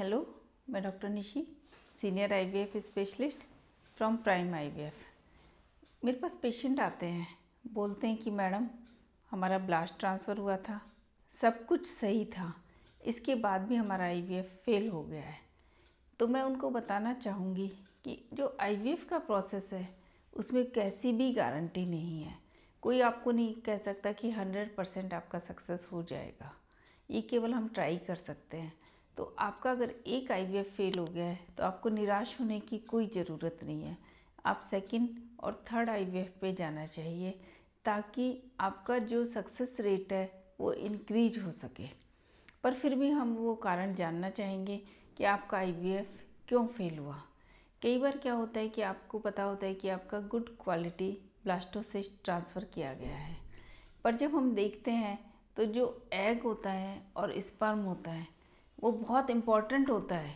hello मैं doctor Nishi senior IVF specialist from Prime IVF मेरे पास पेशेंट आते हैं बोलते हैं कि मैडम हमारा ब्लास्ट ट्रांसफ़र हुआ था सब कुछ सही था इसके बाद भी हमारा आईवीएफ फेल हो गया है तो मैं उनको बताना चाहूँगी कि जो आईवीएफ का प्रोसेस है उसमें कैसी भी गारंटी नहीं है कोई आपको नहीं कह सकता कि हंड्रेड परसेंट आपका सक्सेस हो जाएगा ये केवल हम ट्राई कर सकते हैं तो आपका अगर एक आई फेल हो गया है तो आपको निराश होने की कोई ज़रूरत नहीं है आप सेकंड और थर्ड आई पे जाना चाहिए ताकि आपका जो सक्सेस रेट है वो इनक्रीज हो सके पर फिर भी हम वो कारण जानना चाहेंगे कि आपका आई क्यों फेल हुआ कई बार क्या होता है कि आपको पता होता है कि आपका गुड क्वालिटी ब्लास्टोसिस्ट ट्रांसफ़र किया गया है पर जब हम देखते हैं तो जो एग होता है और स्पर्म होता है वो बहुत इम्पॉर्टेंट होता है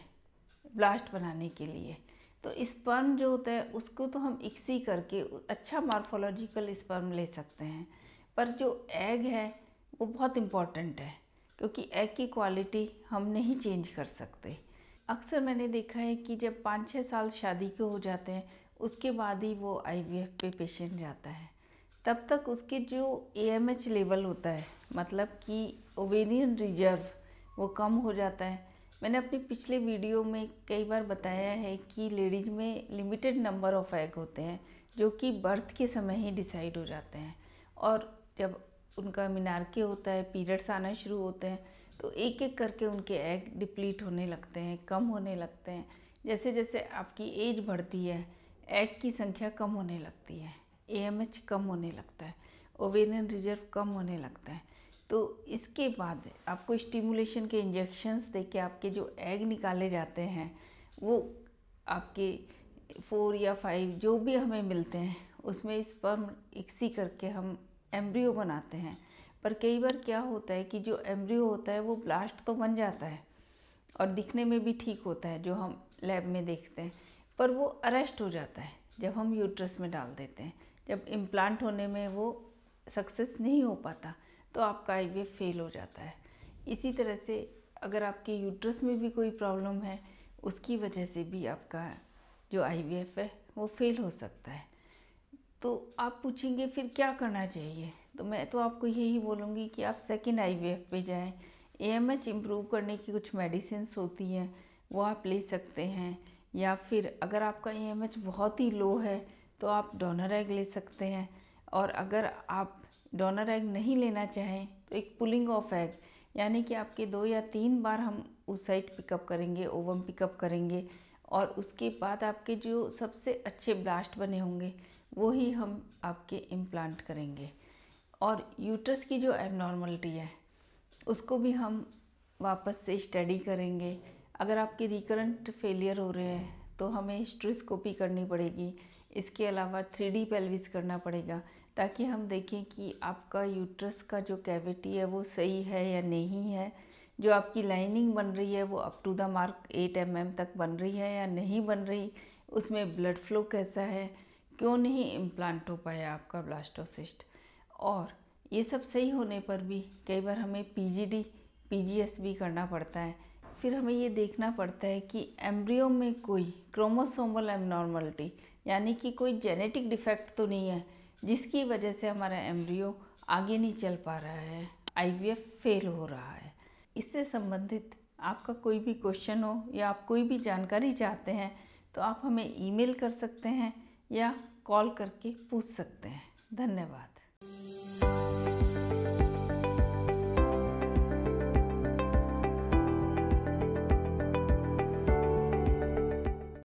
ब्लास्ट बनाने के लिए तो स्पर्म जो होता है उसको तो हम इक्सी करके अच्छा मार्फोलॉजिकल स्पर्म ले सकते हैं पर जो एग है वो बहुत इम्पॉर्टेंट है क्योंकि एग की क्वालिटी हम नहीं चेंज कर सकते अक्सर मैंने देखा है कि जब पाँच छः साल शादी के हो जाते हैं उसके बाद ही वो आई पे पेशेंट जाता है तब तक उसके जो ए लेवल होता है मतलब कि ओवेरियन रिजर्व वो कम हो जाता है मैंने अपनी पिछले वीडियो में कई बार बताया है कि लेडीज़ में लिमिटेड नंबर ऑफ़ एग होते हैं जो कि बर्थ के समय ही डिसाइड हो जाते हैं और जब उनका मीनारके होता है पीरियड्स आना शुरू होते हैं तो एक एक करके उनके एग डिप्लीट होने लगते हैं कम होने लगते हैं जैसे जैसे आपकी एज बढ़ती है एग की संख्या कम होने लगती है ए कम होने लगता है ओवेरियन रिजर्व कम होने लगता है तो इसके बाद आपको स्टिमुलेशन के इंजेक्शन्स दे के आपके जो एग निकाले जाते हैं वो आपके फोर या फाइव जो भी हमें मिलते हैं उसमें स्पर्म इक्सी करके हम एम्ब्रियो बनाते हैं पर कई बार क्या होता है कि जो एम्ब्रियो होता है वो ब्लास्ट तो बन जाता है और दिखने में भी ठीक होता है जो हम लैब में देखते हैं पर वो अरेस्ट हो जाता है जब हम यूट्रस में डाल देते हैं जब इम्प्लांट होने में वो सक्सेस नहीं हो पाता तो आपका आई फेल हो जाता है इसी तरह से अगर आपके यूट्रस में भी कोई प्रॉब्लम है उसकी वजह से भी आपका जो आई है वो फेल हो सकता है तो आप पूछेंगे फिर क्या करना चाहिए तो मैं तो आपको यही बोलूँगी कि आप सेकेंड आई वी पे जाएँ ए एम एच इम्प्रूव करने की कुछ मेडिसिन होती हैं वो आप ले सकते हैं या फिर अगर आपका ए एम एच बहुत ही लो है तो आप डोनर एग ले सकते हैं और अगर आप डोनर एग नहीं लेना चाहें तो एक पुलिंग ऑफ एग यानी कि आपके दो या तीन बार हम उस साइड पिकअप करेंगे ओवम पिकअप करेंगे और उसके बाद आपके जो सबसे अच्छे ब्लास्ट बने होंगे वो ही हम आपके इम्प्लांट करेंगे और यूट्रस की जो एबनॉर्मलिटी है उसको भी हम वापस से स्टडी करेंगे अगर आपके रिकरेंट फेलियर हो रहे हैं तो हमें स्ट्रिस्कोपी करनी पड़ेगी इसके अलावा थ्री डी पेल्विस करना पड़ेगा ताकि हम देखें कि आपका यूट्रस का जो कैविटी है वो सही है या नहीं है जो आपकी लाइनिंग बन रही है वो up to the mark eight M mm तक बन रही है या नहीं बन रही उसमें ब्लड फ्लो कैसा है क्यों नहीं इम्प्लांट हो पाया आपका ब्लास्टोसिस्ट और ये सब सही होने पर भी कई बार हमें पीजीडी भी करना पड़ता है फिर हमें ये देखना पड़ता है कि एम्ब्रियो में कोई क्रोमोसोमल एबनॉर्मलिटी यानी कि कोई जेनेटिक डिफेक्ट तो नहीं है जिसकी वजह से हमारा एम्ब्रियो आगे नहीं चल पा रहा है आईवीएफ फेल हो रहा है इससे संबंधित आपका कोई भी क्वेश्चन हो या आप कोई भी जानकारी चाहते हैं तो आप हमें ईमेल कर सकते हैं या कॉल करके पूछ सकते हैं धन्यवाद